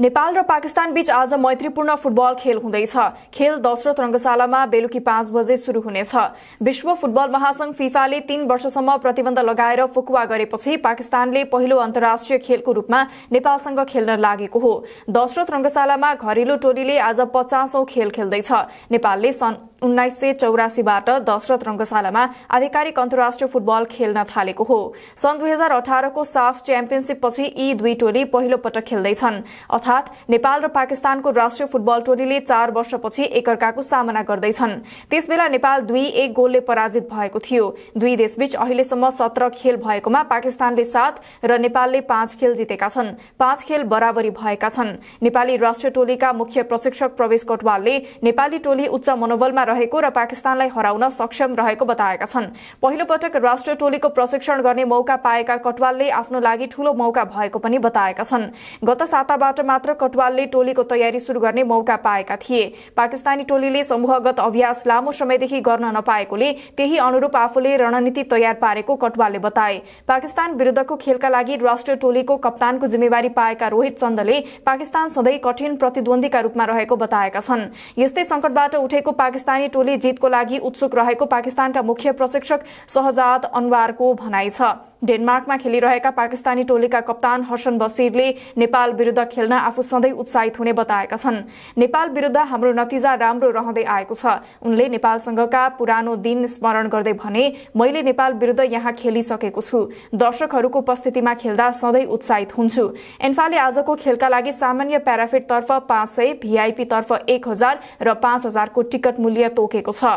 नेपाल र पाकिस्तान बीच आज मैत्रीपूर्ण फुटबल खेल हुँदैछ खेल दशरथ रंगशालामा बेलुकी पाँच बजे शुरू हुनेछ विश्व फुटबल महासंघ फिफाले तीन वर्षसम्म प्रतिबन्ध लगाएर फुकुवा गरेपछि पाकिस्तानले पहिलो अन्तर्राष्ट्रिय खेलको रूपमा नेपालसँग खेल्न लागेको हो दशरथ रंगशालामा घरेलु टोलीले आज पचासौं खेल खेल्दैछ नेपालले सन् उन्नाइस सय चौरासीबाट दशरथ रंगशालामा आधिकारिक अन्तर्राष्ट्रिय फुटबल खेल्न थालेको हो सन् दुई हजार अठारको साफ च्याम्पियनसिपपछि यी दुई टोली पहिलो पटक खेल्दैछन् अर्थात नेपाल र पाकिस्तानको राष्ट्रिय फुटबल टोलीले चार वर्षपछि एकअर्काको सामना गर्दैछन् त्यसबेला नेपाल दुई एक गोलले पराजित भएको थियो दुई देशबीच अहिलेसम्म सत्र खेल भएकोमा पाकिस्तानले सात र नेपालले पाँच खेल जितेका छन् पाँच खेल बराबरी भएका छन् नेपाली राष्ट्रिय टोलीका मुख्य प्रशिक्षक प्रवेश कटवालले नेपाली टोली उच्च मनोबलमा रहेको र पाकिस्तानलाई हराउन सक्षम रहेको बताएका छन् पहिलो पटक राष्ट्रिय टोलीको प्रशिक्षण गर्ने मौका पाएका कटवालले आफ्नो लागि ठूलो मौका भएको पनि बताएका छन् गत साताबाट मात्र कटवालले टोलीको तयारी सुरु गर्ने मौका पाएका थिए पाकिस्तानी टोलीले समूहगत अभ्यास लामो समयदेखि गर्न नपाएकोले त्यही अनुरूप आफूले रणनीति तयार पारेको कटवालले बताए पाकिस्तान विरुद्धको खेलका लागि राष्ट्रिय टोलीको कप्तानको जिम्मेवारी पाएका रोहित चन्दले पाकिस्तान सधैँ कठिन प्रतिद्वन्दीका रूपमा रहेको बताएका छन् यस्तै संकटबाट उठेको पाकिस्तानी टोली जितको लागि उत्सुक रहेको पाकिस्तानका मुख्य प्रशिक्षक सहजाद अनवारको भनाइ छ डेनमार्कमा खेलिरहेका पाकिस्तानी टोलीका कप्तान हर्षन बसिरले नेपाल विरुद्ध खेल्न आफू सधैँ उत्साहित हुने बताएका छन् नेपाल विरुद्ध हाम्रो नतिजा राम्रो रहँदै आएको छ उनले नेपालसँगका पुरानो दिन स्मरण गर्दै भने मैले नेपाल विरुद्ध यहाँ खेलिसकेको छु दर्शकहरूको उपस्थितिमा खेल्दा सधैँ उत्साहित हुन्छु एन्फाले आजको खेलका लागि सामान्य प्याराफिटतर्फ पाँच सय तर्फ एक हजार र पाँच हजारको टिकट मूल्य तोकेको छ